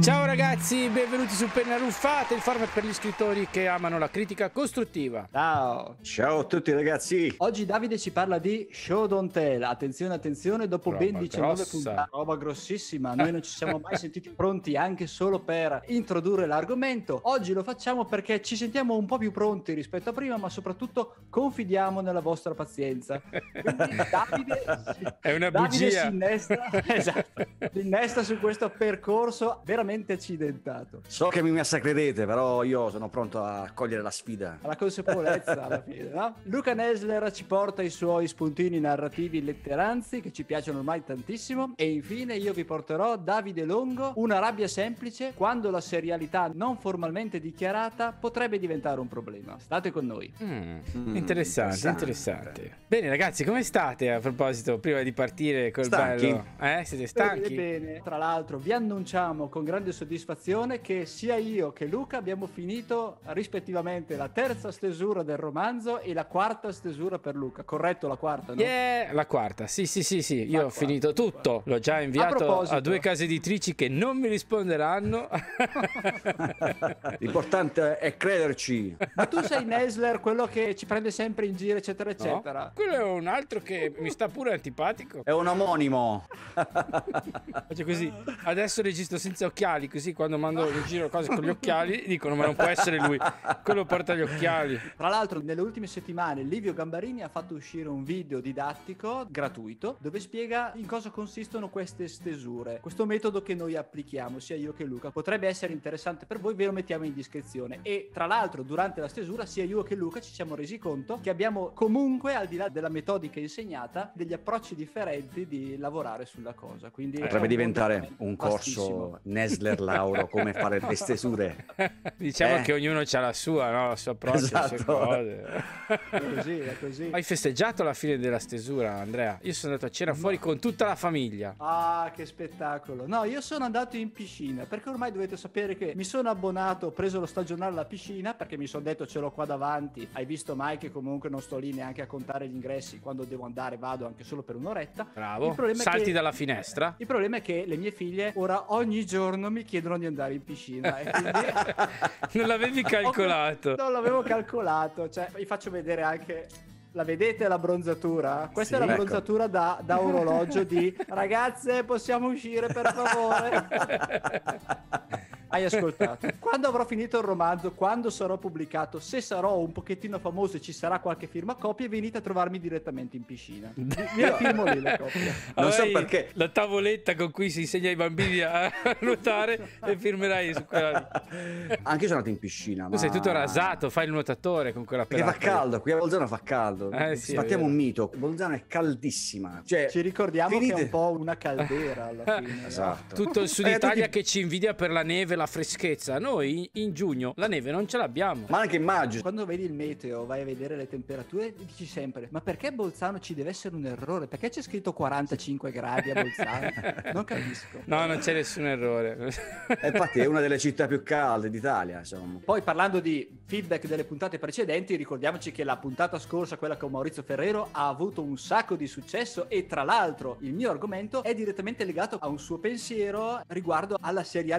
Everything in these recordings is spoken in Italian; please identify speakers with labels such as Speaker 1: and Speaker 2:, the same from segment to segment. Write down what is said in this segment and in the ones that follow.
Speaker 1: Ciao ragazzi, benvenuti su Penna Ruffate, il format per gli scrittori che amano la critica costruttiva. Ciao. Ciao
Speaker 2: a tutti ragazzi. Oggi Davide ci parla di Show Don't Tell. Attenzione, attenzione, dopo roba ben 19 grossa. puntate, roba grossissima. Noi non ci siamo mai sentiti pronti anche solo per introdurre l'argomento. Oggi lo facciamo perché ci sentiamo un po' più pronti rispetto a prima, ma soprattutto confidiamo nella vostra pazienza. Quindi Davide, È una Davide bugia. si innestra esatto. Innesta su questo percorso veramente accidentato. So
Speaker 3: che mi massacrerete, però io sono pronto a cogliere la sfida.
Speaker 2: La consapevolezza alla fine, no? Luca Nesler ci porta i suoi spuntini narrativi letteranzi che ci piacciono ormai tantissimo e infine io vi porterò Davide Longo, una rabbia semplice quando la serialità non formalmente dichiarata potrebbe diventare un problema. State con noi.
Speaker 1: Mm, mm, interessante, interessante, interessante, Bene ragazzi, come state a proposito prima di partire col Stanchi. bello? Eh, siete stanchi? Bene,
Speaker 2: tra l'altro vi annunciamo con grande soddisfazione che sia io che Luca abbiamo finito rispettivamente la terza stesura del romanzo e la quarta stesura per Luca, corretto la quarta? No? Yeah,
Speaker 1: la quarta, sì sì sì sì, io la ho quarta, finito tutto, l'ho già inviato a, a, due case editrici che non mi risponderanno.
Speaker 3: L'importante è crederci.
Speaker 1: Ma tu sei Nesler, quello che ci prende sempre in giro eccetera eccetera. No, quello è un altro che mi sta pure antipatico. È un omonimo. Faccio così. Adesso registro senza occhiali, così quando mando in giro cose con gli occhiali dicono ma non può essere lui, quello porta gli occhiali. Tra l'altro nelle ultime settimane
Speaker 2: Livio Gambarini ha fatto uscire un video didattico gratuito dove spiega in cosa consistono queste stesure, questo metodo che noi applichiamo sia io che Luca. Potrebbe essere interessante per voi, ve lo mettiamo in descrizione. E tra l'altro durante la stesura sia io che Luca ci siamo resi conto che abbiamo comunque al di là della metodica insegnata degli approcci differenti di lavorare su
Speaker 1: sulla cosa. Quindi eh. Potrebbe diventare un corso Nesler Lauro, come fare le stesure. diciamo eh? che ognuno ha la sua, no? la sua propria, esatto. cose. così, è così. Hai festeggiato la fine della stesura, Andrea? Io sono andato a cena no. fuori con tutta la famiglia.
Speaker 2: Ah, che spettacolo. No, io sono andato in piscina, perché ormai dovete sapere che mi sono abbonato, ho preso lo stagionale alla piscina, perché mi sono detto ce l'ho qua davanti. Hai visto mai che comunque non sto lì neanche a contare gli ingressi, quando devo andare vado anche solo per un'oretta. Bravo, salti dalla alla
Speaker 1: finestra.
Speaker 2: Il problema è che le mie figlie ora ogni giorno mi chiedono di andare in piscina.
Speaker 1: Quindi... non l'avevi calcolato. Ho... Non
Speaker 2: l'avevo calcolato, cioè vi faccio vedere anche la vedete la bronzatura? Questa sì, è la ecco. bronzatura da, da orologio di ragazze possiamo uscire per favore. hai ascoltato. quando avrò finito il romanzo, quando sarò pubblicato, se sarò un pochettino famoso e ci sarà qualche firma copia, venite a trovarmi direttamente in piscina.
Speaker 1: Mi firmo lì la copia. Non so perché. La tavoletta con cui si insegna ai bambini a nuotare e firmerai su quella
Speaker 3: Anche io sono andato in piscina. Tu ma... sei tutto
Speaker 1: rasato, fai il nuotatore con quella pelata. Perché fa caldo, qui a Bolzano fa
Speaker 3: caldo. Eh, sì, Sfattiamo un mito, Bolzano è caldissima.
Speaker 1: Cioè, ci ricordiamo finite... che è un po' una caldera alla fine. esatto. Tutto il sud eh, Italia eh, ti... che ci invidia per la neve, la una freschezza. Noi in giugno la neve non ce l'abbiamo. Ma anche in maggio.
Speaker 2: Quando vedi il meteo, vai a vedere le temperature, dici sempre: Ma perché Bolzano ci deve essere un errore? Perché c'è scritto 45 gradi a Bolzano? non capisco.
Speaker 3: No, non c'è nessun errore. e infatti è una delle città più calde
Speaker 2: d'Italia. Insomma. Poi parlando di feedback delle puntate precedenti, ricordiamoci che la puntata scorsa, quella con Maurizio Ferrero, ha avuto un sacco di successo e tra l'altro il mio argomento è direttamente legato a un suo pensiero riguardo alla serialità,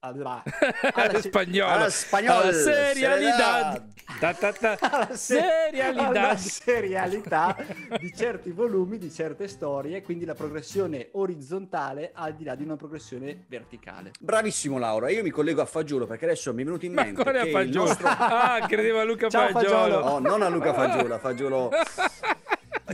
Speaker 2: ad bla.
Speaker 1: Alla spagnol. Alla spagnol. Alla serialità. Ta, ta, ta. Alla serialità. Alla
Speaker 2: serialità di certi volumi, di certe storie, quindi la progressione orizzontale al di là di una progressione verticale.
Speaker 3: Bravissimo Laura, io mi collego a Fagiolo perché adesso mi è venuto in Ma mente che il nostro... Ah, credevo
Speaker 1: a Luca Ciao, Fagiolo. Fagiolo. Oh, non a Luca Fagiolo,
Speaker 3: a Fagiolo...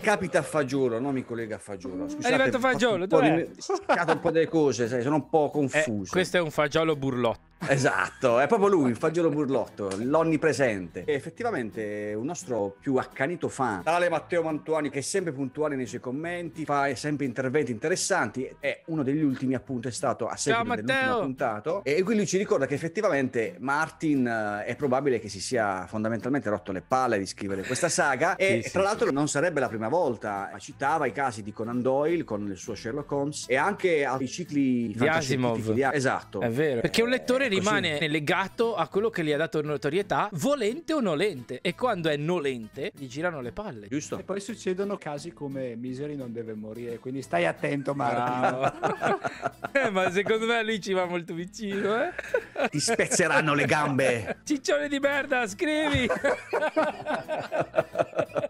Speaker 3: Capita a fagiolo, non mi collega a fagiolo. Scusate, è arrivato fagiolo, dove? Scato un po' delle cose, sai, sono un po' eh, confuso. Eh, questo è un fagiolo burlotto. Esatto, è proprio lui, il fagiolo burlotto, l'onnipresente. E effettivamente un nostro più accanito fan, tale Matteo Mantuani, che è sempre puntuale nei suoi commenti, fa sempre interventi interessanti, è uno degli ultimi appunto, è stato a seguito dell'ultimo puntato. E quindi ci ricorda che effettivamente Martin eh, è probabile che si sia fondamentalmente rotto le palle di scrivere questa saga e sì, tra l'altro sì. non sarebbe la prima una volta citava i casi di Conan Doyle con il suo Sherlock Holmes e anche ai cicli di Asimov. Di... Esatto. È vero. Perché un lettore eh, rimane così.
Speaker 1: legato a quello che gli ha dato notorietà, volente o nolente. E quando è nolente, gli girano le palle. Giusto. E
Speaker 2: poi succedono casi come Misery non deve morire, quindi stai attento Marco.
Speaker 1: eh, ma secondo me lì ci va molto vicino, eh? Ti spezzeranno le gambe. Ciccione di merda, scrivi.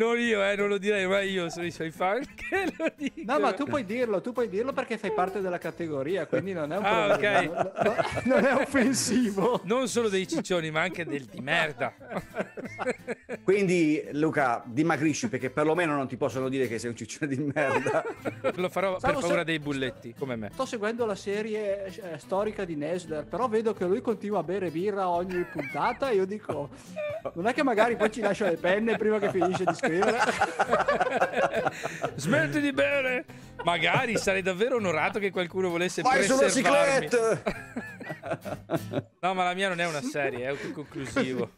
Speaker 1: non io, eh, non lo direi, ma io sono i suoi fan che lo dicono. No, ma tu puoi
Speaker 2: dirlo, tu puoi dirlo perché fai parte della categoria, quindi non è un ah, problema. Okay.
Speaker 1: No, no, non è offensivo. Non solo dei ciccioni, ma anche del di merda. Quindi
Speaker 3: Luca, dimagrisci perché perlomeno non ti possono dire che sei un ciccione di merda.
Speaker 1: Lo farò Stavo per paura se... dei bulletti, come me. Sto
Speaker 2: seguendo la serie eh, storica di Nesler, però vedo che lui continua a bere birra ogni puntata e io dico non è che magari poi ci lascia le penne prima che finisce di scrivere
Speaker 1: Smetti di bere! Magari sarei davvero onorato che qualcuno volesse Vai sulla cicletta! no, ma la mia non è una serie, è autoconclusivo.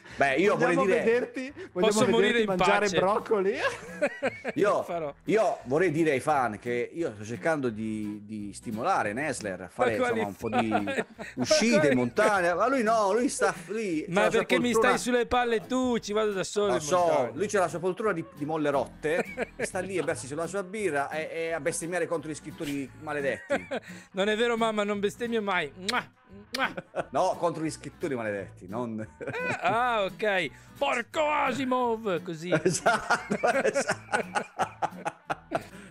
Speaker 1: Beh, io vorrei dire... vederti, posso morire in mangiare pace. broccoli. io,
Speaker 3: io, vorrei dire ai fan che io sto cercando di, di stimolare Nesler a fare insomma, un po' di uscite in montagna, ma lui no, lui sta
Speaker 1: lì. Ma perché mi stai sulle palle tu? Ci vado da
Speaker 3: solo. Lo so, lui c'è la sua poltrona di, di molle rotte, sta lì a versi sulla sua birra e, e,
Speaker 1: a bestemmiare contro gli scrittori maledetti. non è vero, mamma, non bestemmio mai.
Speaker 3: No, contro gli scrittori maledetti, non... Eh,
Speaker 1: ah, ok. Porco Asimov! Così. Esatto, esatto.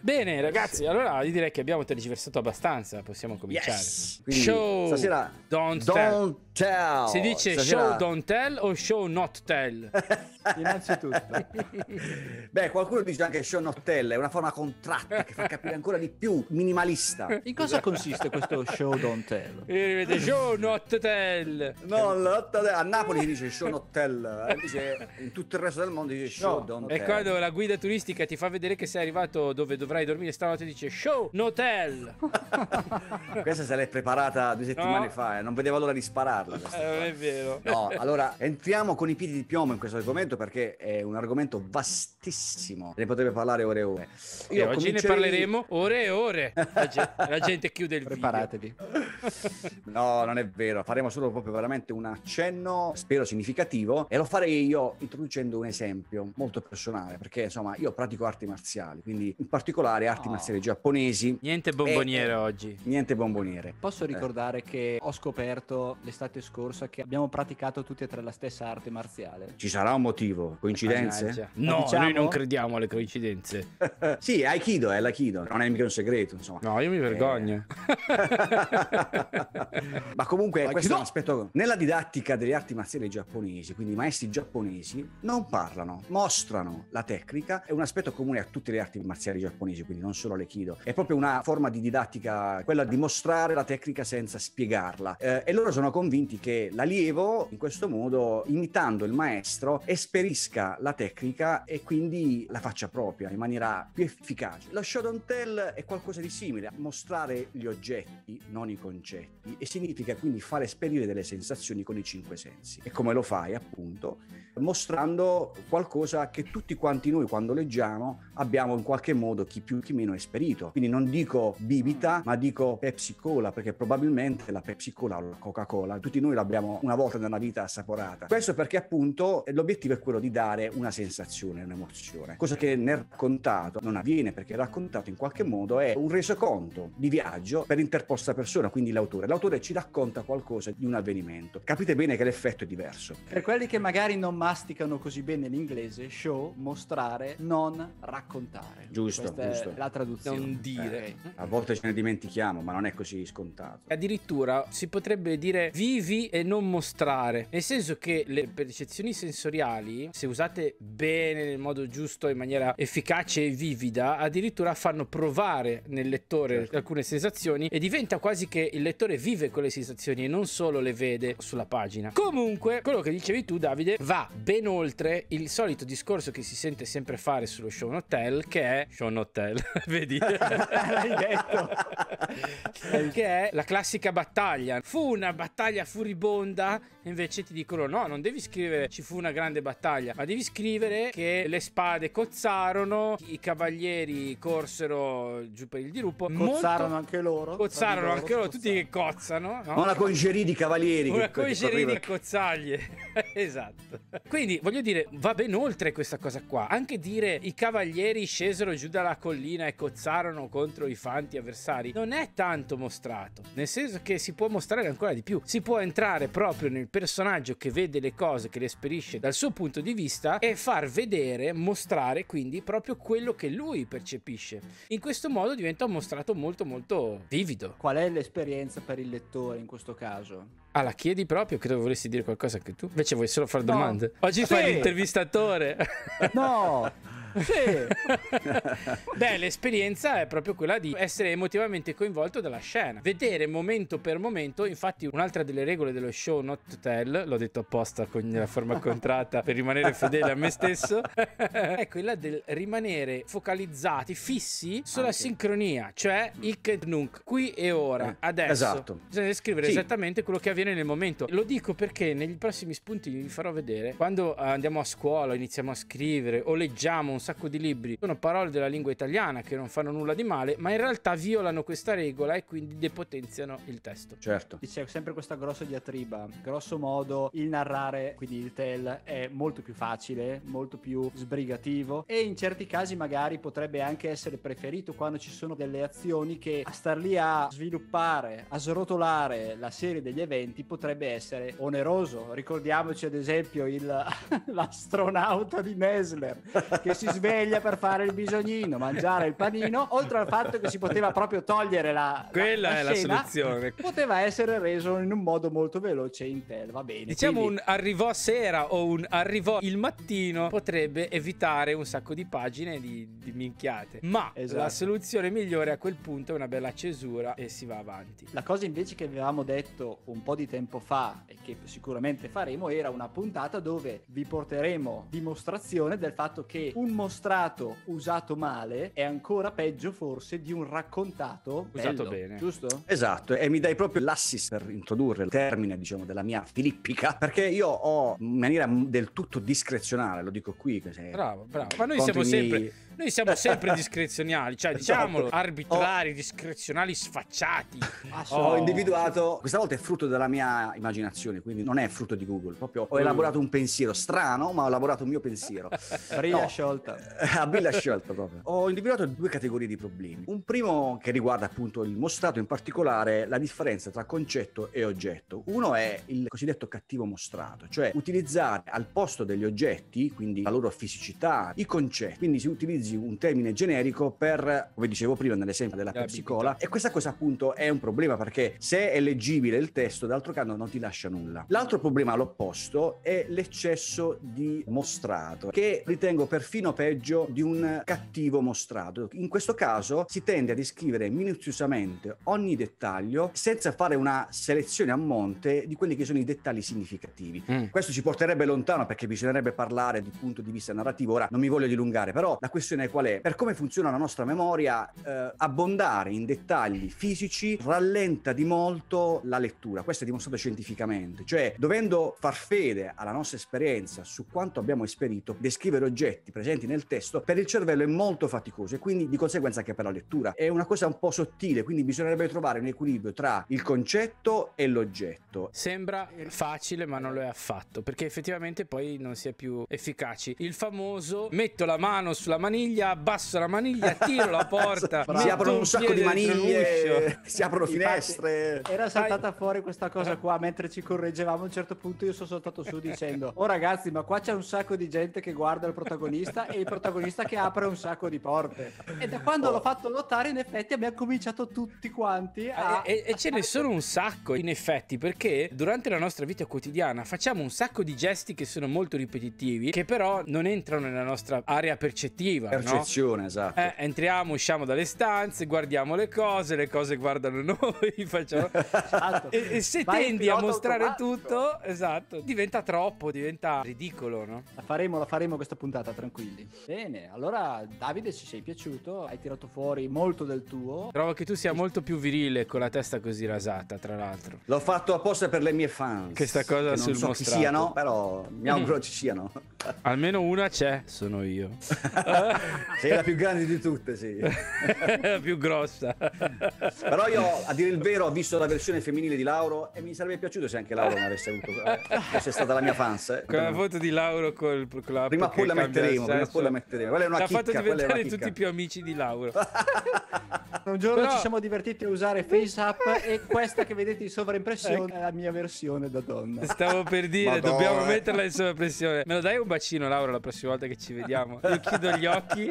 Speaker 1: Bene, ragazzi, sì. allora io direi che abbiamo tergiversato abbastanza. Possiamo cominciare. Yes. Quindi, show stasera don't, don't tell. tell. Si dice stasera... show don't tell o show not tell? Innanzitutto.
Speaker 3: Beh, qualcuno dice anche show not tell, è una forma contratta che fa capire ancora di più, minimalista. In cosa consiste
Speaker 1: questo
Speaker 2: show don't tell?
Speaker 1: Eh, vedete, show not tell. No,
Speaker 3: not tell. a Napoli si dice show not tell, eh, dice, in tutto il resto del mondo dice show no. don't è tell. È
Speaker 1: qua la guida turistica ti fa vedere che sei arrivato dove dovresti dovrai dormire stanotte dice show notel
Speaker 3: questa se l'è preparata due settimane no. fa eh. non vedeva l'ora di spararla
Speaker 1: eh, è vero no allora
Speaker 3: entriamo con i piedi di piombo in questo argomento perché è un argomento vastissimo ne potrebbe parlare ore e ore io eh, oggi comincerei... ne parleremo
Speaker 1: ore e ore la, gente, la gente chiude il preparatevi
Speaker 3: no non è vero faremo solo proprio veramente un accenno spero significativo e lo farei io introducendo un esempio molto personale perché insomma io pratico arti marziali quindi in particolare particolare arti oh. marziali
Speaker 1: giapponesi. Niente bomboniere
Speaker 3: e, eh, oggi. Niente bomboniere. Posso eh. ricordare
Speaker 2: eh. che ho scoperto l'estate scorsa che abbiamo praticato tutti e tre la stessa arte marziale.
Speaker 3: Ci sarà un motivo? Coincidenze? Managgia. Cioè. No, diciamo... noi non crediamo alle coincidenze. sì, Aikido è l'Aikido, non è mica un segreto, insomma. No, io mi eh. vergogno. Ma comunque Aikido. questo è un aspetto nella didattica delle arti marziali giapponesi, quindi i maestri giapponesi non parlano, mostrano la tecnica, è un aspetto comune a tutte le arti marziali giapponesi platonici, quindi non solo Alechido. È proprio una forma di didattica, quella di mostrare la tecnica senza spiegarla. Eh, e loro sono convinti che l'allievo, in questo modo, imitando il maestro, esperisca la tecnica e quindi la faccia propria in maniera più efficace. Lo show don't tell è qualcosa di simile, mostrare gli oggetti, non i concetti, e significa quindi fare esperire delle sensazioni con i cinque sensi. E come lo fai, appunto, mostrando qualcosa che tutti quanti noi, quando leggiamo, abbiamo in qualche modo chi chi più chi meno esperito. Quindi non dico bibita, ma dico Pepsi Cola, perché probabilmente la Pepsi Cola o la Coca-Cola, tutti noi l'abbiamo una volta nella vita assaporata. Questo perché appunto l'obiettivo è quello di dare una sensazione, un'emozione, cosa che nel raccontato non avviene perché il raccontato in qualche modo è un resoconto di viaggio per interposta persona, quindi l'autore. L'autore ci racconta qualcosa di un avvenimento. Capite bene che l'effetto è diverso.
Speaker 2: Per quelli che magari non masticano così bene l'inglese, show, mostrare, non raccontare. Giusto. Questa giusto. la traduzione. Non
Speaker 1: dire. Eh,
Speaker 3: eh, a volte ce ne dimentichiamo, ma non è così scontato.
Speaker 1: Addirittura si potrebbe dire vivi e non mostrare, nel senso che le percezioni sensoriali, se usate bene, nel modo giusto, in maniera efficace e vivida, addirittura fanno provare nel lettore certo. alcune sensazioni e diventa quasi che il lettore vive quelle sensazioni e non solo le vede sulla pagina. Comunque, quello che dicevi tu, Davide, va ben oltre il solito discorso che si sente sempre fare sullo show hotel, che è show hotel Storytel, vedi? L'hai detto. che è la classica battaglia. Fu una battaglia furibonda invece ti dicono no, non devi scrivere ci fu una grande battaglia, ma devi scrivere che le spade cozzarono, i cavalieri corsero giù per il dirupo.
Speaker 2: Cozzarono molto... anche loro. Cozzarono loro, anche
Speaker 1: loro, tutti che cozzano. No? Una congerie di cavalieri. Una congerie di cozzaglie. esatto. Quindi voglio dire, va ben oltre questa cosa qua. Anche dire i cavalieri scesero giù dalla collina e cozzarono contro i fanti avversari non è tanto mostrato. Nel senso che si può mostrare ancora di più. Si può entrare proprio nel periodo personaggio che vede le cose, che le esperisce dal suo punto di vista e far vedere, mostrare quindi proprio quello che lui percepisce. In questo modo diventa un mostrato molto molto vivido. Qual è l'esperienza per il lettore in questo caso? Ah, la chiedi proprio? Credo volessi dire qualcosa anche tu. Invece vuoi solo fare domande. No. Oggi sì. fai l'intervistatore. No! Sì. Beh, l'esperienza è proprio quella di essere emotivamente coinvolto dalla scena, vedere momento per momento. Infatti, un'altra delle regole dello show Not to Tell, l'ho detto apposta con la forma contratta per rimanere fedele a me stesso, è quella del rimanere focalizzati, fissi sulla Anche. sincronia, cioè il che nunc, qui e ora, eh, adesso. Esatto. Bisogna descrivere sì. esattamente quello che avviene nel momento. Lo dico perché negli prossimi spunti vi farò vedere quando andiamo a scuola, iniziamo a scrivere o leggiamo un un sacco di libri sono parole della lingua italiana che non fanno nulla di male, ma in realtà violano questa regola e quindi depotenziano il testo. Certo. C'è sempre questa grossa
Speaker 2: diatriba. Grosso modo il narrare, quindi il tell, è molto più facile, molto più sbrigativo e in certi casi magari potrebbe anche essere preferito quando ci sono delle azioni che a star lì a sviluppare, a srotolare la serie degli eventi potrebbe essere oneroso. Ricordiamoci ad esempio il, l'astronauta di Mesler che si sveglia per fare il bisognino, mangiare il panino, oltre al fatto che si poteva proprio togliere la Quella la, la è scena, la soluzione. Poteva essere reso in un modo molto veloce in tel, va bene. Diciamo quindi... un
Speaker 1: arrivò a sera o un arrivò il mattino potrebbe evitare un sacco di pagine di, di minchiate. Ma esatto. la soluzione migliore a quel punto è una bella cesura e si va avanti. La cosa invece che avevamo detto un po' di
Speaker 2: tempo fa e che sicuramente faremo era una puntata dove vi porteremo dimostrazione del fatto che un dimostrato usato male è ancora peggio forse di un raccontato usato bello, bene. Giusto?
Speaker 3: Esatto, e mi dai proprio l'assist per introdurre il termine, diciamo, della mia filippica, perché io ho in maniera del tutto discrezionale, lo dico qui. Bravo,
Speaker 1: bravo. Ma noi siamo i... sempre noi siamo sempre discrezionali, cioè esatto. diciamolo, oh. arbitrari, discrezionali, sfacciati. Ho individuato,
Speaker 3: questa volta è frutto della mia immaginazione, quindi non è frutto di Google, proprio ho mm. elaborato un pensiero strano, ma ho elaborato un mio pensiero.
Speaker 2: Brilla no. sciolta. A brilla sciolta
Speaker 3: proprio. Ho individuato due categorie di problemi. Un primo che riguarda appunto il mostrato, in particolare la differenza tra concetto e oggetto. Uno è il cosiddetto cattivo mostrato, cioè utilizzare al posto degli oggetti, quindi la loro fisicità, i concetti. Quindi si utilizza oggi un termine generico per, come dicevo prima nell'esempio della Pepsi Cola, e questa cosa appunto è un problema perché se è leggibile il testo, d'altro canto non ti lascia nulla. L'altro problema all'opposto è l'eccesso di mostrato, che ritengo perfino peggio di un cattivo mostrato. In questo caso si tende a descrivere minuziosamente ogni dettaglio senza fare una selezione a monte di quelli che sono i dettagli significativi. Mm. Questo ci porterebbe lontano perché bisognerebbe parlare di punto di vista narrativo. Ora non mi voglio dilungare, però la questione discussione qual è? Per come funziona la nostra memoria, eh, abbondare in dettagli fisici rallenta di molto la lettura, questo è dimostrato scientificamente, cioè dovendo far fede alla nostra esperienza su quanto abbiamo esperito, descrivere oggetti presenti nel testo per il cervello è molto faticoso e quindi di conseguenza anche per la lettura. È una cosa un po' sottile, quindi bisognerebbe trovare un equilibrio tra il concetto e l'oggetto.
Speaker 1: Sembra facile ma non lo è affatto, perché effettivamente poi non si è più efficaci. Il famoso metto la mano sulla manica maniglia, abbasso la maniglia, tiro la porta. si aprono un sacco di maniglie, si aprono finestre.
Speaker 2: Infatti, era saltata fuori questa cosa qua mentre ci correggevamo. A un certo punto io sono saltato su dicendo: Oh ragazzi, ma qua c'è un sacco di gente che guarda il protagonista e il protagonista che apre un sacco di porte. E da quando oh. l'ho fatto lottare, in effetti abbiamo cominciato tutti quanti
Speaker 1: a. E, eh, eh, e ce ne sono un sacco, in effetti, perché durante la nostra vita quotidiana facciamo un sacco di gesti che sono molto ripetitivi, che però non entrano nella nostra area percettiva. Percezione, esatto, no? esatto. Eh, entriamo, usciamo dalle stanze, guardiamo le cose, le cose guardano noi, facciamo... Esatto. e, e, se Vai tendi a mostrare automatico. tutto, esatto, diventa troppo, diventa ridicolo, no? La faremo, la faremo questa puntata, tranquilli.
Speaker 2: Bene, allora Davide, ci sei piaciuto, hai tirato fuori molto del
Speaker 1: tuo. Trovo che tu sia molto più virile con la testa così rasata, tra l'altro. L'ho fatto apposta per le mie fans. Questa cosa che sul non so mostrato. chi siano,
Speaker 3: però mi auguro mm. ci siano.
Speaker 1: Almeno una c'è, sono io. Sei la più
Speaker 3: grande di tutte, sì. la più grossa. Però io, a dire il vero, ho visto la versione femminile di Lauro e mi sarebbe piaciuto se anche Lauro non avesse avuto... Eh, fosse stata la mia fans. Eh. Con la
Speaker 1: foto di Lauro col... Con la prima poi la metteremo, prima poi la metteremo. Quella è una chicca, fatto diventare tutti più amici di Lauro.
Speaker 2: un giorno Però... ci siamo divertiti a usare FaceApp e questa che vedete in sovraimpressione è la mia versione da donna.
Speaker 1: Stavo per dire, Madonna. dobbiamo metterla in sovraimpressione. Me lo dai un bacino, Laura, la prossima volta che ci vediamo? Io chiudo gli occhi occhi.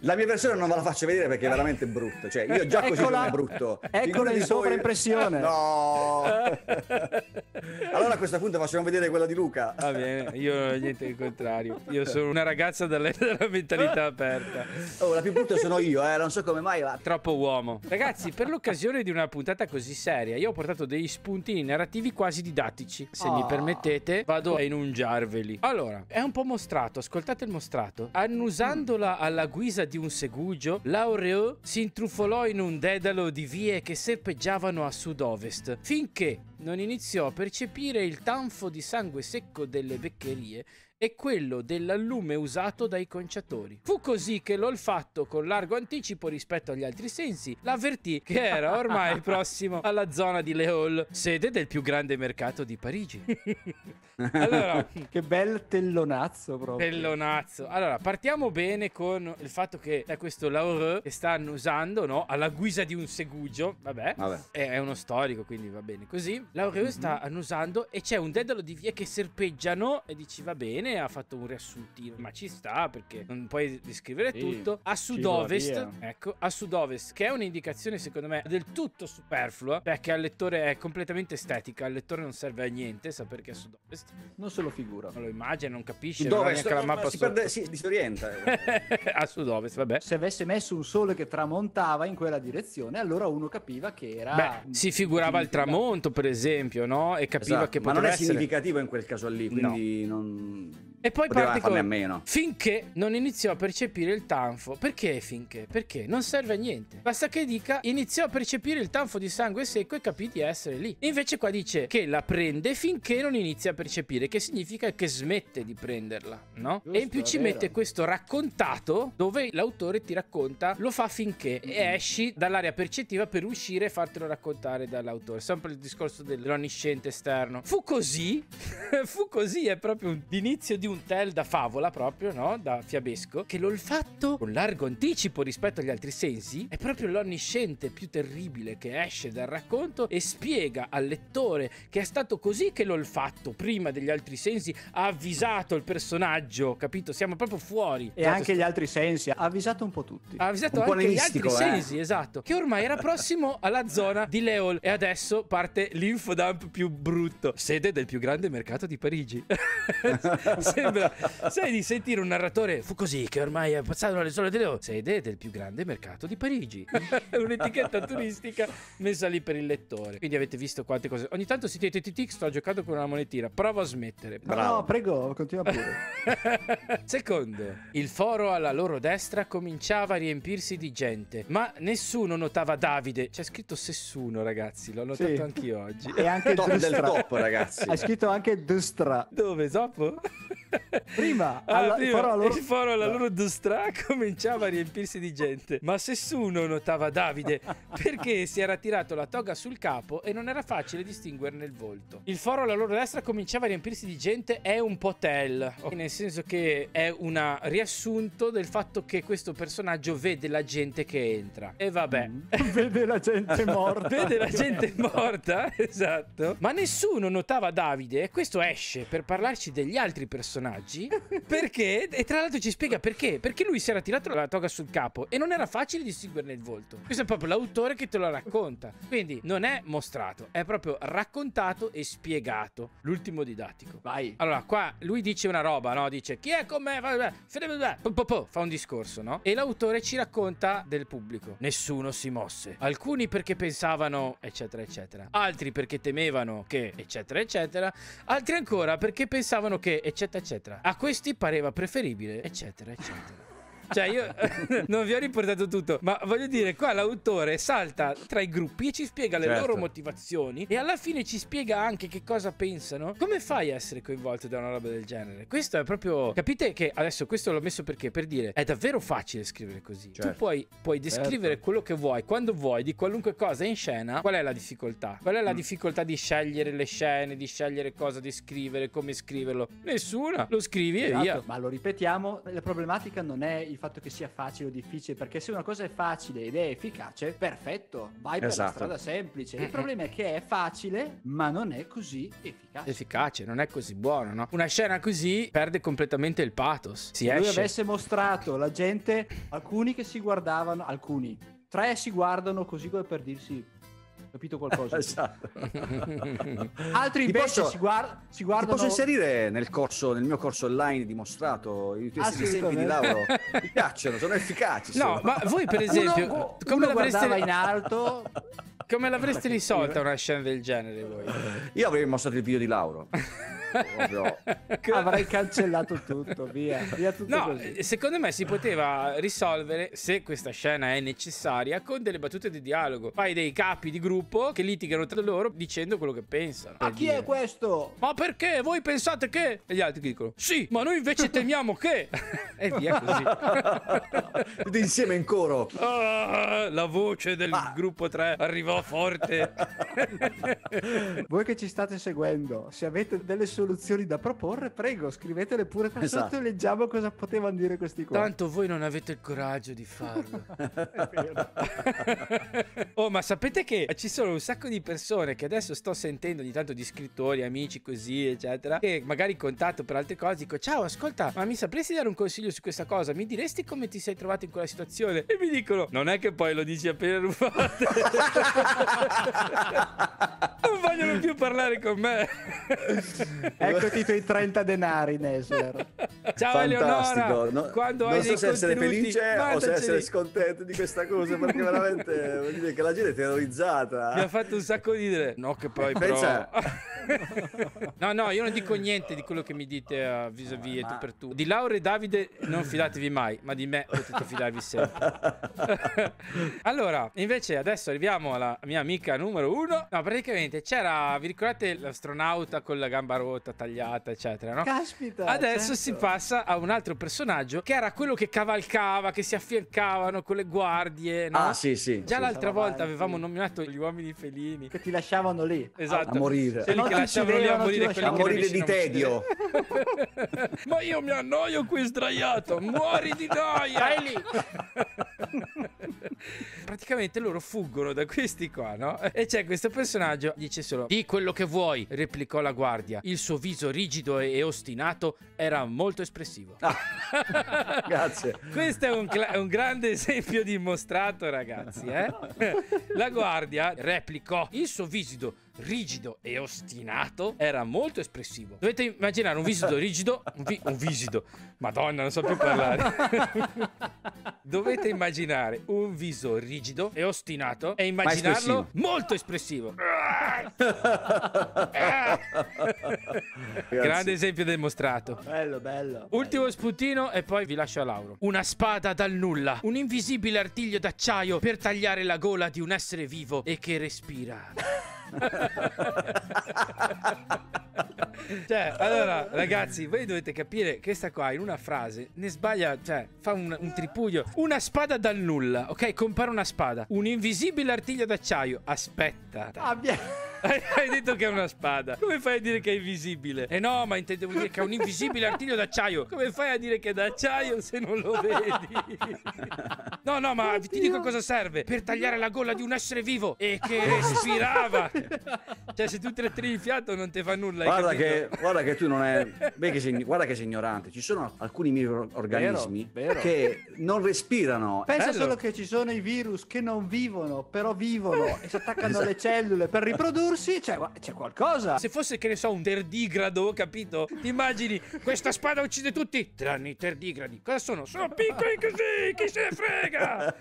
Speaker 3: La mia versione non ve la faccio vedere perché è veramente brutta. Cioè, io già così eccola, sono brutto. Eccola di
Speaker 2: sovraimpressione. No.
Speaker 3: Allora a questo punto facciamo vedere quella di Luca.
Speaker 1: Va bene, io niente il contrario. Io sono una ragazza dalla, dalla mentalità aperta. Oh, la più brutta sono io, eh. non so come mai. Ma... Troppo uomo. Ragazzi, per l'occasione di una puntata così seria, io ho portato degli spuntini narrativi quasi didattici. Se oh. mi ah. permettete, vado a inungiarveli. Allora, è un po' mostrato, ascoltate il mostrato fatto? Certo. Annusandola alla guisa di un segugio, Laureo si intrufolò in un dedalo di vie che serpeggiavano a sud-ovest, finché non iniziò a percepire il tanfo di sangue secco delle beccherie e quello dell'allume usato dai conciatori. Fu così che l'olfatto, con largo anticipo rispetto agli altri sensi, l'avvertì che era ormai prossimo alla zona di Le Hall, sede del più grande mercato di Parigi. allora, che bel tellonazzo proprio. Tellonazzo. Allora, partiamo bene con il fatto che da questo Laureux che stanno usando, no, alla guisa di un segugio, vabbè, vabbè. È, uno storico, quindi va bene così. Laureux mm -hmm. sta annusando e c'è un dedalo di vie che serpeggiano e dici va bene ha fatto un riassuntino, ma ci sta perché non puoi descrivere sì, tutto. A sud-ovest, ecco, a sud-ovest, che è un'indicazione secondo me del tutto superflua, perché al lettore è completamente estetica, al lettore non serve a niente sapere che è a sud-ovest. Non se lo figura. Non lo immagina, non capisce, Dove ha la mappa si, perde, si disorienta. Eh. a sud-ovest, vabbè. Se avesse messo un sole che
Speaker 2: tramontava in quella direzione, allora uno capiva che era... Beh,
Speaker 1: si figurava il tramonto, per esempio, no? E capiva esatto, che poteva Ma non è essere... significativo in quel caso lì, quindi no. non... you. E poi Poteva parte con... a meno. Finché non iniziò a percepire il tanfo. Perché finché? Perché non serve a niente. Basta che dica iniziò a percepire il tanfo di sangue secco e capì di essere lì. invece qua dice che la prende finché non inizia a percepire, che significa che smette di prenderla, no? Giusto, e in più ci vero. mette questo raccontato dove l'autore ti racconta, lo fa finché mm-hmm. e mm. esci dall'area percettiva per uscire e fartelo raccontare dall'autore. Sempre il discorso dell'onnisciente esterno. Fu così, fu così, è proprio l'inizio di un tell da favola proprio, no? Da fiabesco, che l'olfatto, con largo anticipo rispetto agli altri sensi, è proprio l'onnisciente più terribile che esce dal racconto e spiega al lettore che è stato così che l'olfatto, prima degli altri sensi, ha avvisato il personaggio, capito? Siamo proprio fuori. E esatto. anche gli
Speaker 2: altri sensi, ha avvisato un po' tutti.
Speaker 1: Ha avvisato un anche gli altri eh? sensi, esatto. Che ormai era prossimo alla zona di Leol e adesso parte l'infodump più brutto, sede del più grande mercato di Parigi. sembra, sai, di sentire un narratore, fu così che ormai è passato una sole delle sede del più grande mercato di Parigi. Un'etichetta turistica messa lì per il lettore. Quindi avete visto quante cose. Ogni tanto sentite TTX sto giocando con una monetina, provo a smettere. Bravo. No,
Speaker 2: prego, continua pure.
Speaker 1: Secondo, il foro alla loro destra cominciava a riempirsi di gente, ma nessuno notava Davide. C'è scritto Sessuno, ragazzi, l'ho notato sì. anch'io oggi. E anche top del top, ragazzi. Hai scritto
Speaker 2: anche Dustra.
Speaker 1: Dove, Zoppo? prima, ah, alla, prima il, foro loro... il foro alla loro Dostra cominciava a riempirsi di gente. Ma nessuno notava Davide perché si era tirato la toga sul capo e non era facile distinguerne il volto. Il foro alla loro destra cominciava a riempirsi di gente. È un po' tell, nel senso che è un riassunto del fatto che questo personaggio vede la gente che entra. E vabbè, mm. vede la gente morta. vede la gente morta, esatto. Ma nessuno notava Davide e questo esce per parlarci degli altri personaggi personaggi perché, e tra l'altro ci spiega perché, perché lui si era tirato la toga sul capo e non era facile distinguerne il volto. Questo è proprio l'autore che te lo racconta. Quindi non è mostrato, è proprio raccontato e spiegato. L'ultimo didattico. Vai. Allora, qua lui dice una roba, no? Dice chi è con me? Fa un discorso, no? E l'autore ci racconta del pubblico. Nessuno si mosse. Alcuni perché pensavano, eccetera, eccetera. Altri perché temevano che, eccetera, eccetera. Altri ancora perché pensavano che, eccetera, eccetera eccetera. A questi pareva preferibile, eccetera, eccetera. Cioè, io non vi ho riportato tutto, ma voglio dire, qua l'autore salta tra i gruppi e ci spiega le certo. loro motivazioni e alla fine ci spiega anche che cosa pensano. Come fai a essere coinvolto da una roba del genere? Questo è proprio. Capite che adesso questo l'ho messo perché? Per dire, è davvero facile scrivere così. Certo. Tu puoi, puoi descrivere certo. quello che vuoi, quando vuoi, di qualunque cosa in scena. Qual è la difficoltà? Qual è la mm. difficoltà di scegliere le scene, di scegliere cosa di scrivere, come scriverlo? Nessuna. Lo scrivi esatto. e via.
Speaker 2: Ma lo ripetiamo, la problematica non è il fatto che sia facile o difficile, perché se una cosa è facile ed è efficace, perfetto, vai per la esatto. strada semplice. Il eh, eh. problema è che è facile, ma non è così efficace.
Speaker 1: Efficace, non è così buono, no? Una scena così perde completamente il pathos. Si se esce. lui avesse
Speaker 2: mostrato la gente, alcuni che si guardavano, alcuni, tre si guardano così come per dirsi capito qualcosa. esatto. Altri invece posso, si, guard- si guardano... posso
Speaker 3: inserire nel, corso, nel mio corso online dimostrato i tuoi ah, esempi di Lauro? Mi piacciono, sono efficaci. No, sono. ma voi per esempio... Uno,
Speaker 2: come uno l'avreste... in alto...
Speaker 1: Come l'avreste risolta una scena del genere voi? Io avrei mostrato il video di Lauro
Speaker 2: avrei cancellato tutto, via. via tutto no, così.
Speaker 1: Eh, secondo me si poteva risolvere, se questa scena è necessaria, con delle battute di dialogo. Fai dei capi di gruppo che litigano tra loro dicendo quello che pensano. Ma chi dire. è questo? Ma perché? Voi pensate che? E gli altri dicono, sì, ma noi invece temiamo che... e via così. insieme in coro. Ah, la voce del ma... gruppo 3 arrivò forte.
Speaker 2: Voi che ci state seguendo, se avete delle soluzioni soluzioni da proporre, prego, scrivetele pure qua esatto. sotto e leggiamo cosa potevano dire questi qua. Tanto
Speaker 1: voi non avete il coraggio di farlo. È vero. oh, ma sapete che ci sono un sacco di persone che adesso sto sentendo ogni tanto di scrittori, amici così, eccetera, che magari in contatto per altre cose dico "Ciao, ascolta, ma mi sapresti dare un consiglio su questa cosa? Mi diresti come ti sei trovato in quella situazione?" E mi dicono "Non è che poi lo dici appena rubato". non vogliono più parlare con me. Eccoti
Speaker 2: i tuoi 30 denari, Nesler.
Speaker 1: Ciao Fantastico. Eleonora. No, quando non so se essere felice mandaceli. o se essere scontento di questa cosa,
Speaker 3: perché veramente vuol dire che la gente è terrorizzata. Mi ha
Speaker 1: fatto un sacco di ridere. No, che poi Pensa... però... no, no, io non dico niente di quello che mi dite a uh, eh, vis-à-vis e tu per tu. Di Laura e Davide non fidatevi mai, ma di me potete fidarvi sempre. allora, invece adesso arriviamo alla mia amica numero uno. No, praticamente c'era, vi ricordate l'astronauta con la gamba rotta? rotta, tagliata, eccetera. No? Caspita, Adesso certo. si passa a un altro personaggio che era quello che cavalcava, che si affiancavano con le guardie. No? Ah, sì, sì. Già sì, l'altra volta avanti. avevamo nominato gli uomini felini che ti lasciavano lì esatto. a
Speaker 2: morire. Quelli no, che lasciavano lì a morire, a morire di tedio.
Speaker 1: Ma io mi annoio qui sdraiato. Muori di noia. Vai lì. Praticamente loro fuggono da questi qua, no? E c'è questo personaggio, dice solo, di quello che vuoi, replicò la guardia. Il suo viso rigido e ostinato era molto espressivo. Ah, grazie. Questo è un, cl- un, grande esempio dimostrato, ragazzi. Eh? la guardia replicò, il suo viso rigido e ostinato era molto espressivo. Dovete immaginare un viso rigido, un, vi- un visito, madonna non so più parlare. Dovete immaginare un viso rigido e ostinato e immaginarlo espressivo. molto espressivo. Grande esempio dimostrato. Bello, bello. Ultimo bello. sputino e poi vi lascio a Lauro. Una spada dal nulla. Un invisibile artiglio d'acciaio per tagliare la gola di un essere vivo e che respira. cioè, allora, ragazzi, voi dovete capire che sta qua in una frase ne sbaglia, cioè, fa un, un tripudio. Una spada dal nulla, ok? Compare una spada. Un invisibile artiglio d'acciaio. Aspetta.
Speaker 2: Abbiamo... Ah,
Speaker 1: Hai detto che è una spada. Come fai a dire che è invisibile? Eh no, ma intendevo dire che è un invisibile artiglio d'acciaio. Come fai a dire che è d'acciaio se non lo vedi? No, no, ma Oddio. ti dico cosa serve. Per tagliare la gola di un essere vivo e che respirava. Cioè, se tu tre tiri il fiato non ti fa nulla. Guarda che,
Speaker 3: guarda che, tu non è... Beh, che sei, guarda che sei ignorante. Ci sono alcuni microorganismi che non respirano. Pensa Bello. solo
Speaker 2: che ci sono i virus che non vivono, però vivono e si attaccano esatto. alle cellule per riprodurre Ursi c'è, c'è qualcosa.
Speaker 1: Se fosse, che ne so, un terdigrado, capito? Ti immagini, questa spada uccide tutti, tranne i terdigradi. Cosa sono? Sono piccoli così, chi se ne frega!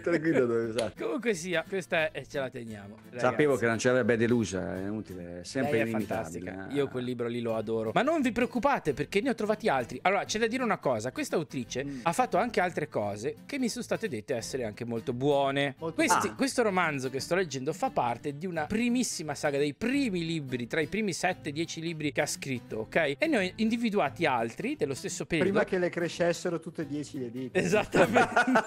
Speaker 1: Tranquillo dove sa. Comunque sia, questa è, ce la teniamo. Ragazzi. Sapevo che non c'era delusa, è inutile, è sempre Lei è fantastica. Eh. Io quel libro lì lo adoro. Ma non vi preoccupate perché ne ho trovati altri. Allora, c'è da dire una cosa, questa autrice mm. ha fatto anche altre cose che mi sono state dette essere anche molto buone. Molto Questi, ah. Questo romanzo che sto leggendo fa parte di una primissima saga, dei primi libri, tra i primi 7-10 libri che ha scritto, ok? E ne ho individuati altri dello stesso periodo. Prima
Speaker 2: che le crescessero tutte e 10 le dita.
Speaker 1: Esattamente.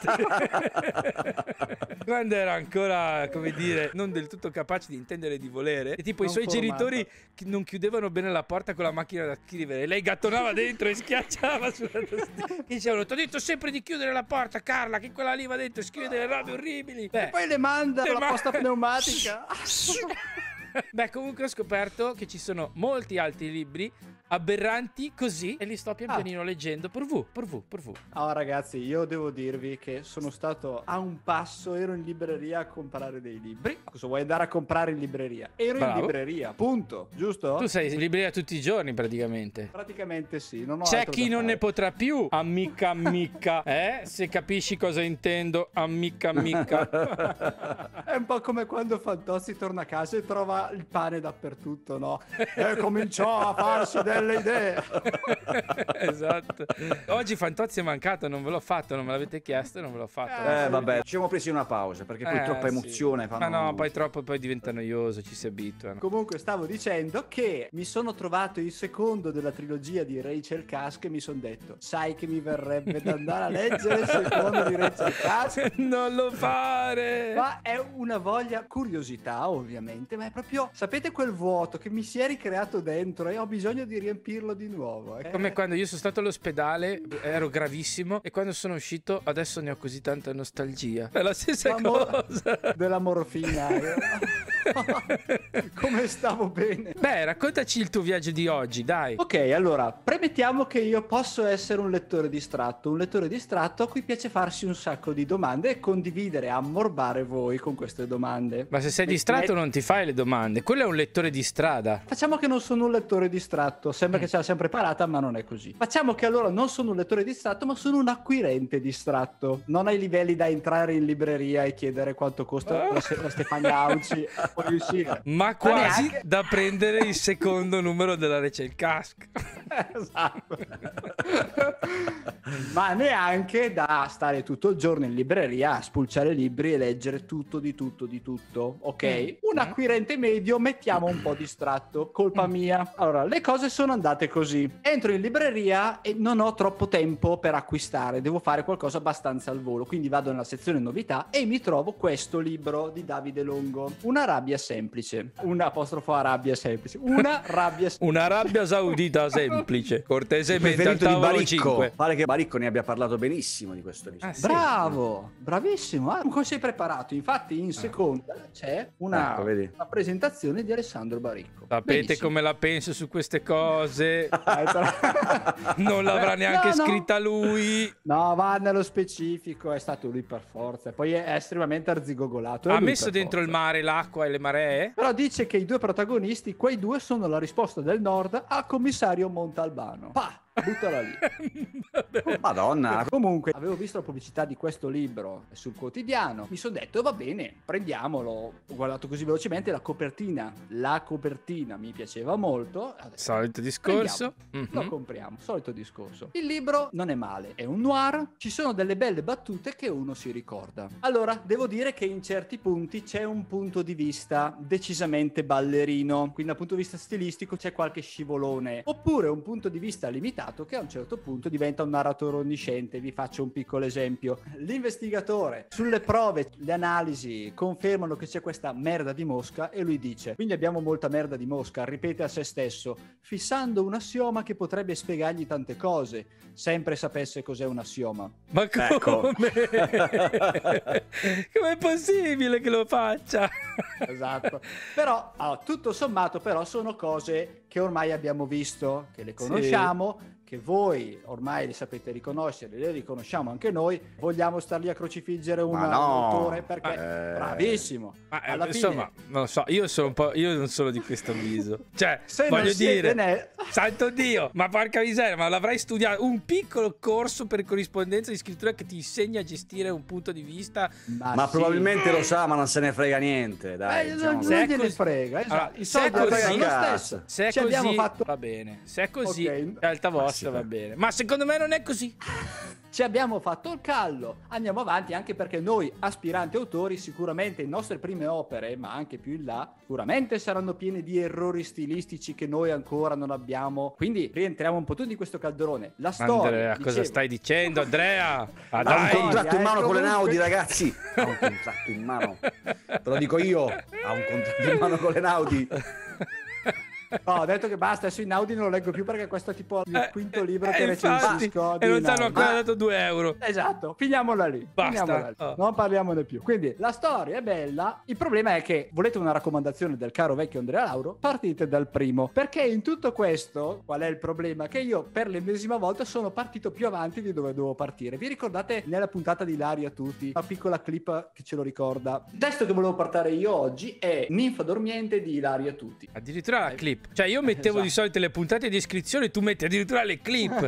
Speaker 1: Quando era ancora, come dire, non del tutto capace di intendere di volere. E tipo non i suoi formato. genitori non chiudevano bene la porta con la macchina da scrivere. E lei gattonava dentro e schiacciava sulla tastiera. Dicevano, ti ho detto sempre di chiudere la porta, Carla, che quella lì va dentro e scrive delle robe orribili. Beh, e poi le manda la ma- posta pneumatica. Beh, comunque ho scoperto che ci sono molti altri libri aberranti così e li sto pian ah. pianino leggendo. Por vu, por vu, por vu.
Speaker 2: Allora ah, ragazzi, io devo dirvi che sono stato a un passo, ero in libreria a comprare dei libri. Cosa vuoi andare a comprare in libreria? Ero Bravo. in libreria, punto, giusto? Tu sei in
Speaker 1: libreria tutti i giorni praticamente.
Speaker 2: Praticamente sì, non ho C'è chi non fare.
Speaker 1: ne potrà più, amica amica, eh? Se capisci cosa intendo, amica amica.
Speaker 2: È un po' come quando Fantozzi torna a casa e trova il pane dappertutto, no? E eh, cominciò a farsi del belle idee.
Speaker 1: esatto. Oggi Fantozzi è mancato, non ve l'ho fatto, non me l'avete chiesto, non ve l'ho fatto. Eh, vabbè, ci siamo presi una pausa perché poi eh, troppa emozione. Sì. Fanno... Ma no, poi troppo, poi diventa noioso, ci si abituano.
Speaker 2: Comunque, stavo dicendo che mi sono trovato il secondo della trilogia di Rachel Cask e mi sono detto, sai che mi verrebbe da andare a leggere il secondo
Speaker 1: di Rachel Cask? non lo fare! Ma
Speaker 2: è una voglia, curiosità ovviamente, ma è proprio, sapete quel vuoto che mi si è ricreato dentro e ho bisogno di riempire riempirlo di nuovo. Eh. È eh.
Speaker 1: come quando io sono stato all'ospedale, ero gravissimo, e quando sono uscito adesso ne ho così tanta nostalgia. È la stessa la cosa. Mor- della
Speaker 2: morfina.
Speaker 1: Come stavo bene. Beh, raccontaci il tuo viaggio di oggi, dai. Ok, allora,
Speaker 2: premettiamo che io posso essere un lettore distratto, un lettore distratto a cui piace farsi un sacco di domande e condividere, ammorbare voi con queste domande. Ma se sei distratto
Speaker 1: non ti fai le domande, quello è un lettore di strada.
Speaker 2: Facciamo che non sono un lettore distratto, sembra mm. che ce l'ha sempre parata, ma non è così. Facciamo che allora non sono un lettore distratto, ma sono un acquirente distratto. Non ai livelli da entrare in libreria e chiedere quanto costa oh. la, la Stefania Auci
Speaker 1: può riuscire. Ma quasi da prendere il secondo numero della Rachel Cask. esatto.
Speaker 2: Ma neanche da stare tutto il giorno in libreria a spulciare libri e leggere tutto di tutto di tutto, ok? Mm. Un mm. acquirente medio mettiamo un po' distratto, colpa mm. mia. Allora, le cose sono andate così. Entro in libreria e non ho troppo tempo per acquistare, devo fare qualcosa abbastanza al volo, quindi vado nella sezione novità e mi trovo questo libro di Davide Longo, Una rabbia rabbia semplice. Una apostrofo a rabbia semplice. Una
Speaker 1: rabbia semplice. Una rabbia saudita semplice. Cortesemente al tavolo 5.
Speaker 3: Pare che Baricco ne abbia parlato benissimo di questo episodio.
Speaker 2: Ah, sì. Bravo, bravissimo. Ah, come sei preparato? Infatti in ah. seconda ah. c'è una, ecco, una, presentazione di Alessandro Baricco.
Speaker 1: Sapete benissimo. come la penso su queste cose?
Speaker 2: non l'avrà neanche no, no. scritta lui. No, va nello specifico. È stato lui per forza.
Speaker 1: Poi è estremamente arzigogolato. Ha messo dentro forza. il mare, l'acqua e le maree? Però
Speaker 2: dice che i due protagonisti, quei due, sono la risposta del nord al commissario Montalbano. Pa! buttala lì. Oh, Madonna, comunque avevo visto la pubblicità di questo libro sul quotidiano, mi sono detto va bene, prendiamolo. Ho guardato così velocemente la copertina, la copertina mi piaceva molto.
Speaker 1: Adesso, solito discorso. Mm-hmm. Lo mhm. compriamo, solito discorso.
Speaker 2: Il libro non è male, è un noir, ci sono delle belle battute che uno si ricorda. Allora, devo dire che in certi punti c'è un punto di vista decisamente ballerino, quindi dal punto di vista stilistico c'è qualche scivolone, oppure un punto di vista limitato avvocato che a un certo punto diventa un narratore onnisciente. Vi faccio un piccolo esempio. L'investigatore sulle prove, le analisi confermano che c'è questa merda di mosca e lui dice, quindi abbiamo molta merda di mosca, ripete a se stesso, fissando un assioma che potrebbe spiegargli tante cose, sempre sapesse cos'è un assioma.
Speaker 1: Ma ecco. come? Ecco. Com'è possibile che lo faccia? esatto. Però, allora, ah, tutto
Speaker 2: sommato, però sono cose che ormai abbiamo visto, che le conosciamo, sì. che voi ormai le sapete riconoscere, le riconosciamo anche noi, vogliamo star lì a crocifiggere un, no, autore perché eh... bravissimo.
Speaker 1: Ma, eh, Alla insomma, fine... non so, io, sono un po', io non sono di questo avviso. cioè, se voglio dire... Ne... Santo Dio, ma porca miseria, ma l'avrai studiato un piccolo corso per corrispondenza di scrittura che ti insegna a gestire un punto di vista. Ma, ma sì. probabilmente lo sa,
Speaker 3: ma non se ne frega niente. Dai,
Speaker 2: eh, diciamo. non se gliene
Speaker 1: frega. Esatto. Allora, I soldi se così, lo Se è così, fatto... va bene. Se è così, okay. realtà vostra va eh. bene. Ma secondo me non è così
Speaker 2: ci abbiamo fatto il callo, andiamo avanti anche perché noi aspiranti autori sicuramente le nostre prime opere, ma anche più in là, sicuramente saranno piene di errori stilistici che noi ancora non abbiamo. Quindi rientriamo un po' tutti in questo calderone. La storia... Andrea, dicevo... cosa
Speaker 1: stai dicendo Andrea? Ah, ha un contratto in mano con le Naudi ragazzi!
Speaker 3: Ha un contratto in mano, te lo dico io, ha un contratto in mano con le Naudi.
Speaker 2: No, ho detto che basta, adesso in Audi non lo leggo più perché questo è tipo il eh, quinto libro eh, che recensisco. E non ci
Speaker 1: hanno ancora dato 2 euro. Esatto, finiamola lì. Basta. Finiamola lì. Oh. Non
Speaker 2: parliamone più. Quindi la storia è bella, il problema è che volete una raccomandazione del caro vecchio Andrea Lauro, partite dal primo. Perché in tutto questo, qual è il problema? Che io per l'ennesima volta sono partito più avanti di dove dovevo partire. Vi ricordate nella puntata di Laria tutti, una piccola clip che ce lo ricorda? Il testo che volevo portare io oggi è Ninfa dormiente di Ilaria Tutti.
Speaker 1: Addirittura la clip clip. Cioè, io mettevo esatto. di solito le puntate di iscrizione, tu metti addirittura le clip.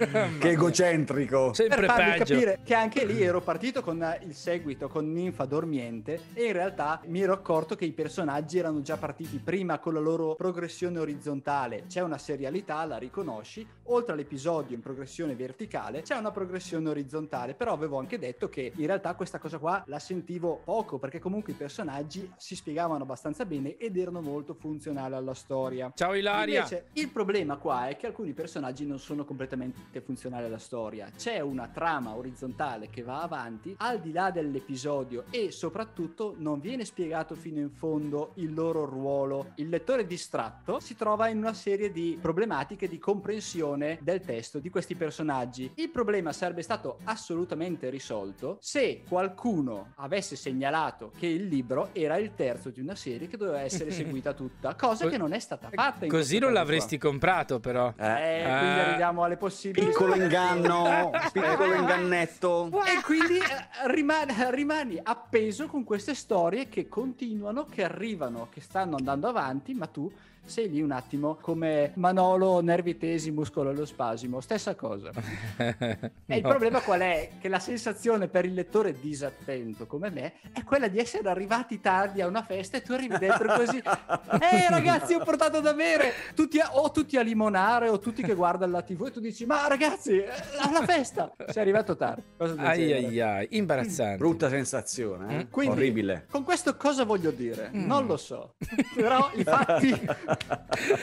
Speaker 3: che egocentrico. Sempre per farvi capire
Speaker 2: che anche lì ero partito con il seguito con Ninfa Dormiente e in realtà mi ero accorto che i personaggi erano già partiti prima con la loro progressione orizzontale. C'è una serialità, la riconosci, oltre all'episodio in progressione verticale c'è una progressione orizzontale, però avevo anche detto che in realtà questa cosa qua la sentivo poco perché comunque i personaggi si spiegavano abbastanza bene bene ed erano molto funzionali alla storia. Ciao Ilaria! Invece, il problema qua è che alcuni personaggi non sono completamente funzionali alla storia. C'è una trama orizzontale che va avanti al di là dell'episodio e soprattutto non viene spiegato fino in fondo il loro ruolo. Il lettore distratto si trova in una serie di problematiche di comprensione del testo di questi personaggi. Il problema sarebbe stato assolutamente risolto se qualcuno avesse segnalato che il libro era il terzo di una serie che doveva essere seguita tutta, cosa che non è stata fatta. Così non l'avresti
Speaker 1: qua. comprato però. Eh, eh, quindi ah.
Speaker 3: arriviamo alle possibili... Piccolo inganno, piccolo ingannetto. E
Speaker 2: quindi eh, rimani, rimani appeso con queste storie che continuano, che arrivano, che stanno andando avanti, ma tu sei lì un attimo come Manolo, nervi tesi, muscolo allo spasimo, stessa cosa.
Speaker 1: no. E il problema
Speaker 2: qual è? Che la sensazione per il lettore disattento come me è quella di essere arrivati tardi a una festa e tu arrivi dentro così, eh ragazzi ho portato da bere, tutti a, o tutti a limonare o tutti che guardano la tv e tu dici ma ragazzi alla festa, sei arrivato tardi.
Speaker 3: Ai
Speaker 1: ai ai, imbarazzante. Mm. Brutta sensazione, eh? Mm. Quindi, orribile.
Speaker 2: Con questo cosa voglio dire? Mm. Non lo so,
Speaker 1: però i fatti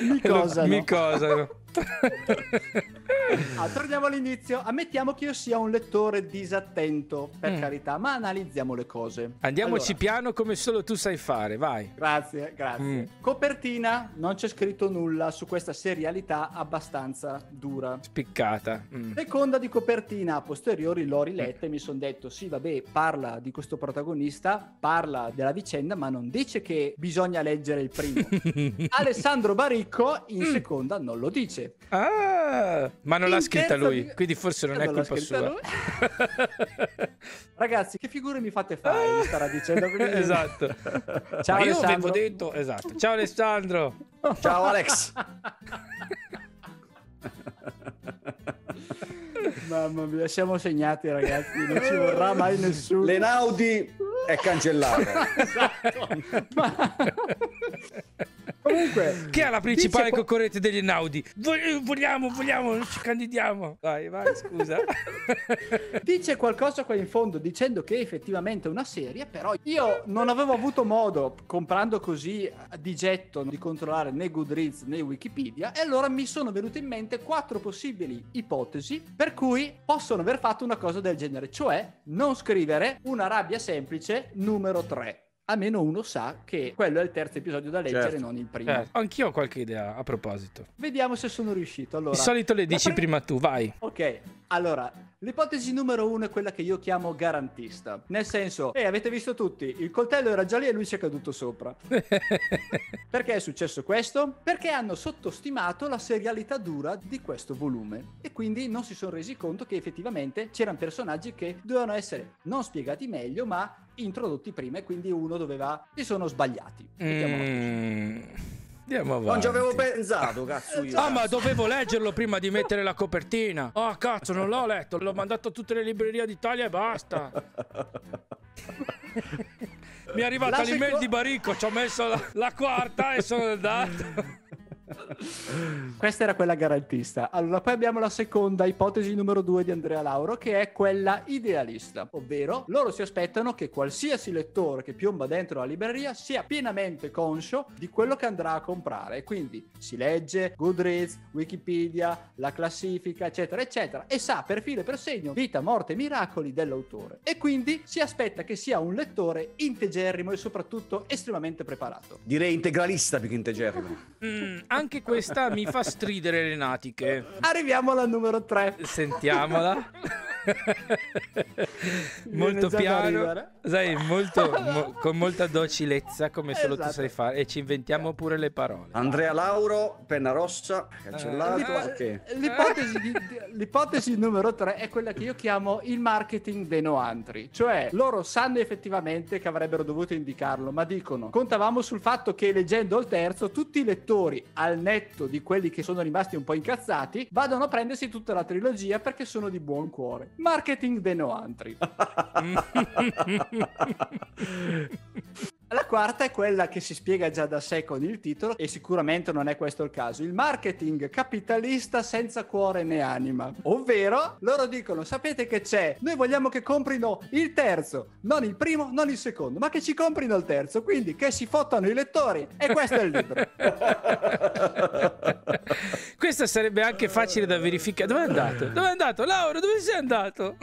Speaker 1: mi cosa? Mi cosa? ah,
Speaker 2: torniamo all'inizio. Ammettiamo che io sia un lettore disattento, per mm. carità, ma analizziamo le cose. Andiamoci allora.
Speaker 1: piano come solo tu sai fare, vai.
Speaker 2: Grazie, grazie. Mm. Copertina, non c'è scritto nulla su questa serialità abbastanza dura.
Speaker 1: Spiccata. Mm.
Speaker 2: Seconda di copertina, a posteriori l'ho riletta e mi sono detto, sì, vabbè, parla di questo protagonista, parla della vicenda, ma non dice che bisogna leggere il primo. Alessandro Baricco in mm. seconda non lo dice.
Speaker 1: Ah, ma non l'ha scritta lui, vi... quindi forse non, eh, non è colpa sua.
Speaker 2: Ragazzi, che figure mi fate fare? Mi starà dicendo quindi... Esatto. Ciao, io avevo detto, esatto.
Speaker 1: Ciao Alessandro. Ciao Alex.
Speaker 2: Mamma mia, siamo segnati ragazzi,
Speaker 1: non ci vorrà mai nessuno. L'Enaudi è cancellato.
Speaker 2: esatto. Ma...
Speaker 1: Comunque, chi è la principale concorrente degli Naudi? Eh, vogliamo, vogliamo, ci candidiamo. Vai, vai, scusa. dice qualcosa
Speaker 2: qua in fondo dicendo che effettivamente è una serie, però io non avevo avuto modo, comprando così di getto, di controllare né Goodreads né Wikipedia, e allora mi sono venute in mente quattro possibili ipotesi per cui possono aver fatto una cosa del genere, cioè non scrivere una rabbia semplice numero 3 almeno uno sa che quello è il terzo episodio da leggere, certo. non il primo. Certo.
Speaker 1: Anch'io ho qualche idea a proposito.
Speaker 2: Vediamo se sono riuscito. Allora, Di solito le dici pre... prima tu, vai. Ok, allora, l'ipotesi numero uno è quella che io chiamo garantista. Nel senso, eh, avete visto tutti, il coltello era già lì e lui ci è caduto sopra. Perché è successo questo? Perché hanno sottostimato la serialità dura di questo volume e quindi non si sono resi conto che effettivamente c'erano personaggi che dovevano essere non spiegati meglio, ma introdotti prima e quindi uno doveva... si sono sbagliati.
Speaker 1: Mm. Andiamo avanti. Non ci avevo pensato, cazzo. Eh, io, ah, cazzo. ma dovevo leggerlo prima di mettere la copertina. Oh, cazzo, non l'ho letto. L'ho mandato a tutte le librerie d'Italia e basta. Mi è arrivata l'email seco... di Baricco. Ci ho messo la, la quarta e sono andato.
Speaker 2: Questa era quella garantista. Allora, poi abbiamo la seconda ipotesi numero due di Andrea Lauro, che è quella idealista, ovvero loro si aspettano che qualsiasi lettore che piomba dentro la libreria sia pienamente conscio di quello che andrà a comprare. Quindi si legge Goodreads, Wikipedia, la classifica, eccetera, eccetera, e sa per filo e per segno vita, morte e miracoli dell'autore. E quindi si aspetta che sia un lettore integerrimo e soprattutto estremamente
Speaker 1: preparato.
Speaker 3: Direi integralista più che integerrimo.
Speaker 1: mm, anche questa mi fa stridere le natiche. Arriviamo alla numero 3. Sentiamola. molto piano, sai, molto, mo, con molta docilezza come solo esatto. tu sai esatto. fare e ci inventiamo pure le parole. Andrea Lauro, penna rossa, cancellato. Eh, okay.
Speaker 2: Eh, l'ipotesi, di, l'ipotesi, numero tre è quella che io chiamo il marketing dei noantri, cioè loro sanno effettivamente che avrebbero dovuto indicarlo, ma dicono contavamo sul fatto che leggendo il terzo tutti i lettori, al netto di quelli che sono rimasti un po' incazzati, vadano a prendersi tutta la trilogia perché sono di buon cuore. Marketing de no country. La quarta è quella che si spiega già da sé con il titolo e sicuramente non è questo il caso. Il marketing capitalista senza cuore né anima. Ovvero, loro dicono, sapete che c'è? Noi vogliamo che comprino il terzo, non il primo, non il secondo, ma che ci comprino il terzo, quindi che si fottano
Speaker 1: i lettori. E questo è il libro. Questa sarebbe anche facile da verificare. Dove è andato? Dove è andato? Laura, dove sei andato?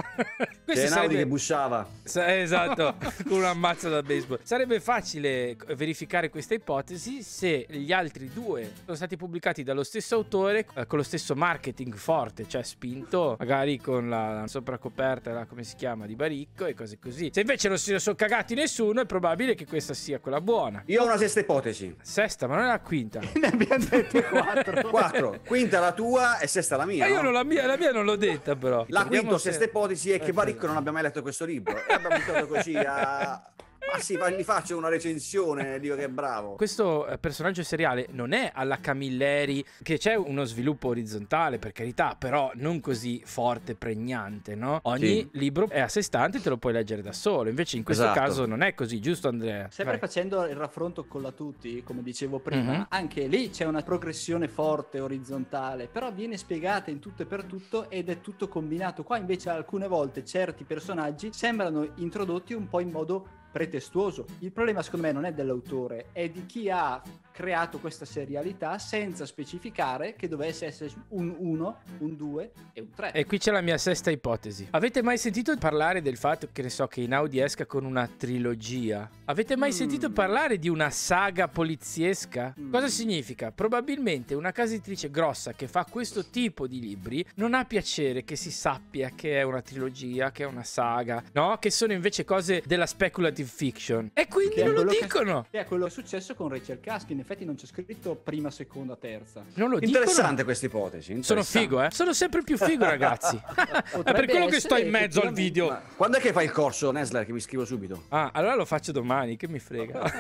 Speaker 1: Questo C'è sarebbe... che bussava. esatto, con una mazza da baseball. Sarebbe facile facile verificare questa ipotesi se gli altri due sono stati pubblicati dallo stesso autore eh, con lo stesso marketing forte, cioè spinto, magari con la, sopracoperta, la, come si chiama, di Baricco e cose così. Se invece non si sono cagati nessuno, è probabile che questa sia quella buona. Io ho una sesta ipotesi. Sesta, ma non è la quinta. ne abbiamo dette quattro. quattro. Quinta la tua e sesta la mia. Ma eh, io no? la mia, la mia non l'ho detta però. La quinta o sesta ipotesi è che eh, Baricco non
Speaker 3: abbia mai letto questo libro. E abbiamo buttato così a ah sì, ma gli faccio una recensione, dico che è
Speaker 1: bravo. Questo eh, personaggio seriale non è alla Camilleri, che c'è uno sviluppo orizzontale, per carità, però non così forte, pregnante, no? Ogni sì. libro è a sé stante, te lo puoi leggere da solo. Invece in questo esatto. caso non è così, giusto Andrea? Sempre Vai.
Speaker 2: facendo il raffronto con la Tutti, come dicevo prima, mm-hmm. anche lì c'è una progressione forte, orizzontale, però viene spiegata in tutto e per tutto ed è tutto combinato. Qua invece alcune volte certi personaggi sembrano introdotti un po' in modo pretestuoso. Il problema secondo me non è dell'autore, è di chi ha creato questa serialità senza specificare che dovesse essere un 1, un 2 e un 3. E qui
Speaker 1: c'è la mia sesta ipotesi. Avete mai sentito parlare del fatto che ne so che Inaudi esca con una trilogia? Avete mai mm. sentito parlare di una saga poliziesca? Mm. Cosa significa? Probabilmente una casa editrice grossa che fa questo tipo di libri non ha piacere che si sappia che è una trilogia, che è una saga, no? Che sono invece cose della speculative fiction. E quindi non lo dicono. Che,
Speaker 2: è quello che è successo con Rachel Caskin effetti non c'è scritto prima, seconda, terza. Non lo Interessante
Speaker 1: dicono. questa ipotesi. Interessante. Sono figo, eh? Sono sempre più figo, ragazzi. è per quello che sto in mezzo al video. Ma quando è che fai il corso, Nesler, che mi scrivo subito? Ah, allora lo faccio domani, che mi frega.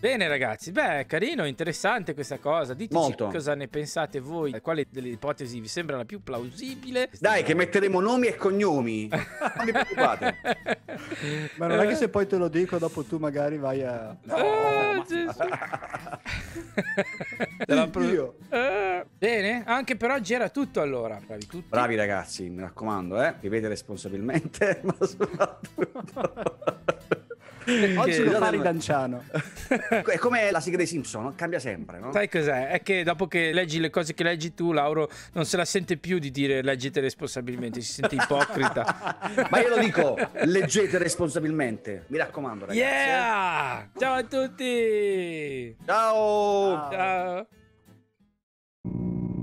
Speaker 1: Bene, ragazzi. Beh, carino, interessante questa cosa. Diteci Molto. cosa ne pensate voi. Quale delle ipotesi vi sembra la più plausibile? Dai, che metteremo nomi e cognomi. non
Speaker 2: vi preoccupate. Ma non è che eh. se poi te lo dico, dopo tu magari vai
Speaker 1: a... No. Eh. Eh, Gesù.
Speaker 2: Oh, pro...
Speaker 1: eh, bene, anche per oggi era tutto allora. Bravi, tutti.
Speaker 3: Bravi ragazzi, mi raccomando, eh? vivete responsabilmente, ma soprattutto...
Speaker 1: Oggi lo fa Ridanciano.
Speaker 3: È come la sigla dei Simpson, cambia sempre, no? Sai
Speaker 1: cos'è? È che dopo che leggi le cose che leggi tu, Lauro non se la sente più di dire leggete responsabilmente, si sente ipocrita. Ma io lo dico,
Speaker 3: leggete responsabilmente, mi raccomando ragazzi. Yeah!
Speaker 1: Eh. Ciao a tutti! Ciao! Ciao! Ciao.